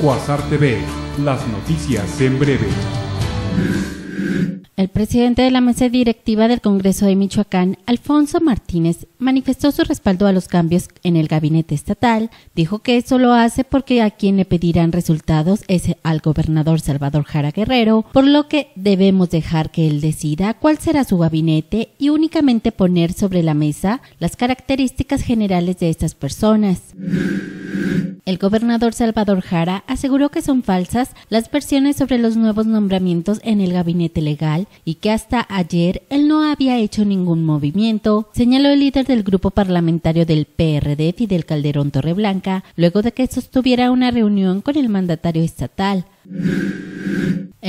Cuasar TV, las noticias en breve. El presidente de la mesa directiva del Congreso de Michoacán, Alfonso Martínez, manifestó su respaldo a los cambios en el gabinete estatal. Dijo que eso lo hace porque a quien le pedirán resultados es al gobernador Salvador Jara Guerrero, por lo que debemos dejar que él decida cuál será su gabinete y únicamente poner sobre la mesa las características generales de estas personas. El gobernador Salvador Jara aseguró que son falsas las versiones sobre los nuevos nombramientos en el gabinete legal y que hasta ayer él no había hecho ningún movimiento, señaló el líder del grupo parlamentario del PRD, del Calderón Torreblanca, luego de que sostuviera una reunión con el mandatario estatal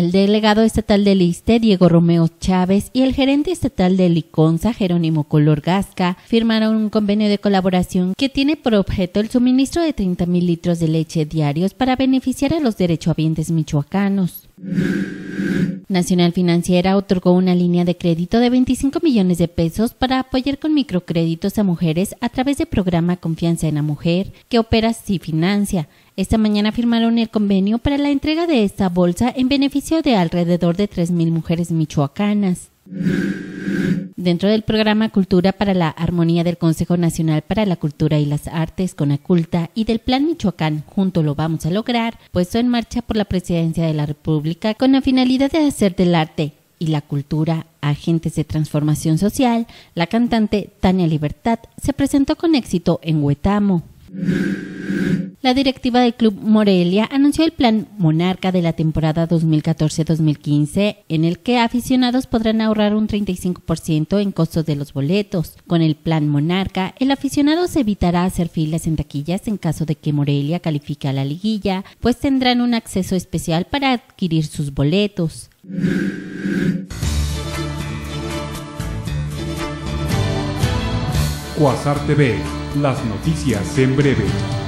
el delegado estatal del ISTE, Diego Romeo Chávez, y el gerente estatal de Liconza, Jerónimo Color Gasca, firmaron un convenio de colaboración que tiene por objeto el suministro de 30.000 litros de leche diarios para beneficiar a los derechohabientes michoacanos. Nacional Financiera otorgó una línea de crédito de 25 millones de pesos para apoyar con microcréditos a mujeres a través del programa Confianza en la Mujer, que opera Si Financia. Esta mañana firmaron el convenio para la entrega de esta bolsa en beneficio de alrededor de 3.000 mujeres michoacanas dentro del programa Cultura para la Armonía del Consejo Nacional para la Cultura y las Artes con Aculta y del Plan Michoacán Junto lo vamos a lograr, puesto en marcha por la Presidencia de la República con la finalidad de hacer del arte y la cultura agentes de transformación social, la cantante Tania Libertad se presentó con éxito en Huetamo. La directiva del Club Morelia anunció el plan Monarca de la temporada 2014-2015, en el que aficionados podrán ahorrar un 35% en costo de los boletos. Con el plan Monarca, el aficionado se evitará hacer filas en taquillas en caso de que Morelia califique a la liguilla, pues tendrán un acceso especial para adquirir sus boletos. TV, las noticias en breve.